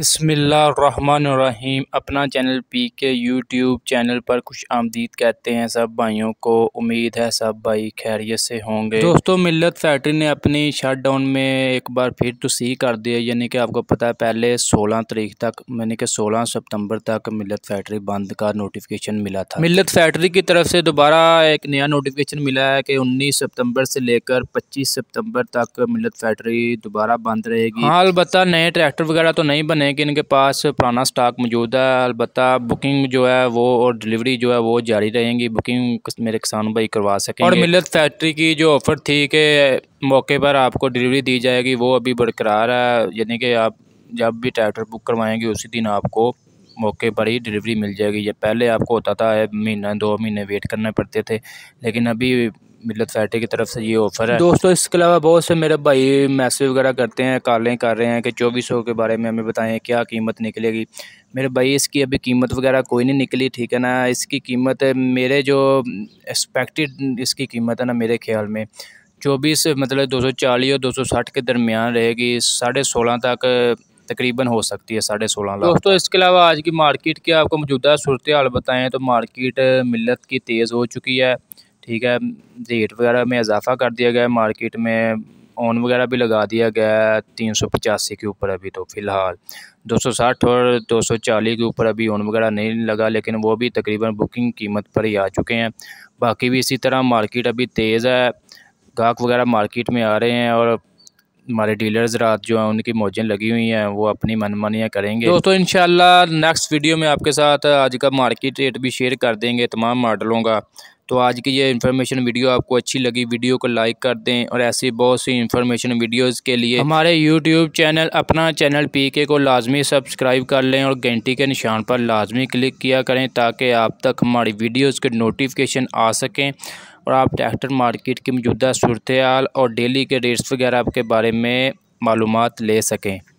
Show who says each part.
Speaker 1: बसमिल्लाम Apna channel P K YouTube channel पर खुश आमदीद कहते हैं सब भाइयों को उम्मीद है सब भाई खैरियत से होंगे दोस्तों मिलत फैक्ट्री ने अपनी शट डाउन में एक बार फिर तो सी कर दिया यानी कि आपको पता है पहले 16 तारीख तक यानी कि 16 सितंबर तक मिलत फैक्ट्री बंद का नोटिफिकेशन मिला था मिलत फैक्ट्री की तरफ से दोबारा एक नया नोटिफिकेशन मिला है कि उन्नीस सितम्बर से लेकर पच्चीस सितम्बर तक मिलत फैक्ट्री दोबारा बंद रहेगी हाँ अलबत्ता नए ट्रैक्टर वगैरह तो नहीं बने हैं कि इनके पास पुराना स्टॉक मौजूद है अलबत् बुकिंग जो है वो और डिलीवरी जो है वो जारी रहेंगी बुकिंग मेरे किसान भाई करवा सकें और मिलत फैक्ट्री की जो ऑफ़र थी कि मौके पर आपको डिलीवरी दी जाएगी वो अभी बरकरार है यानी कि आप जब भी ट्रैक्टर बुक करवाएंगे उसी दिन आपको मौके पर ही डिलीवरी मिल जाएगी ये पहले आपको होता था महीना दो महीने वेट करने पड़ते थे लेकिन अभी मिलत फैटे की तरफ से ये ऑफ़र है दोस्तों इसके अलावा बहुत से मेरे भाई मैसेज वगैरह करते हैं कॉलें कर रहे हैं कि चौबीस सौ के बारे में हमें बताएं क्या कीमत निकलेगी मेरे भाई इसकी अभी कीमत वगैरह कोई नहीं निकली ठीक है ना इसकी कीमत मेरे जो एक्सपेक्टेड इसकी कीमत है ना मेरे ख्याल में चौबीस मतलब दो सौ चालीस और दो सौ साठ के दरमियान रहेगी साढ़े सोलह तक तकरीबन हो सकती है साढ़े सोलह लाख दोस्तों इसके अलावा आज की मार्केट की आपको मौजूदा सूरत हाल बताएँ तो मार्केट मिलत की तेज़ हो चुकी है ठीक है रेट वगैरह में इजाफ़ा कर दिया गया है मार्केट में ऑन वगैरह भी लगा दिया गया है तीन सौ पचासी के ऊपर अभी तो फ़िलहाल दो सौ साठ और दो सौ चालीस के ऊपर अभी ऑन वगैरह नहीं लगा लेकिन वो भी तकरीबन बुकिंग कीमत पर ही आ चुके हैं बाकी भी इसी तरह मार्केट अभी तेज़ है गाहक वगैरह मार्केट में आ रहे हैं और हमारे डीलर्स रात जो हैं उनकी मौजें लगी हुई हैं वो अपनी मनमानियाँ करेंगे दोस्तों इन नेक्स्ट वीडियो में आपके साथ आज का मार्केट रेट भी शेयर कर देंगे तमाम मॉडलों का तो आज की ये इन्फॉर्मेशन वीडियो आपको अच्छी लगी वीडियो को लाइक कर दें और ऐसी बहुत सी इन्फॉर्मेशन वीडियोज़ के लिए हमारे YouTube channel Apna channel P K को लाजमी सब्सक्राइब कर लें और घंटी के निशान पर लाजमी क्लिक किया करें ताकि आप तक हमारी वीडियोज़ के नोटिफिकेशन आ सकें और आप ट्रैक्टर मार्केट की मौजूदा सूरत और डेली के रेट्स वगैरह आपके बारे में मालूम ले सकें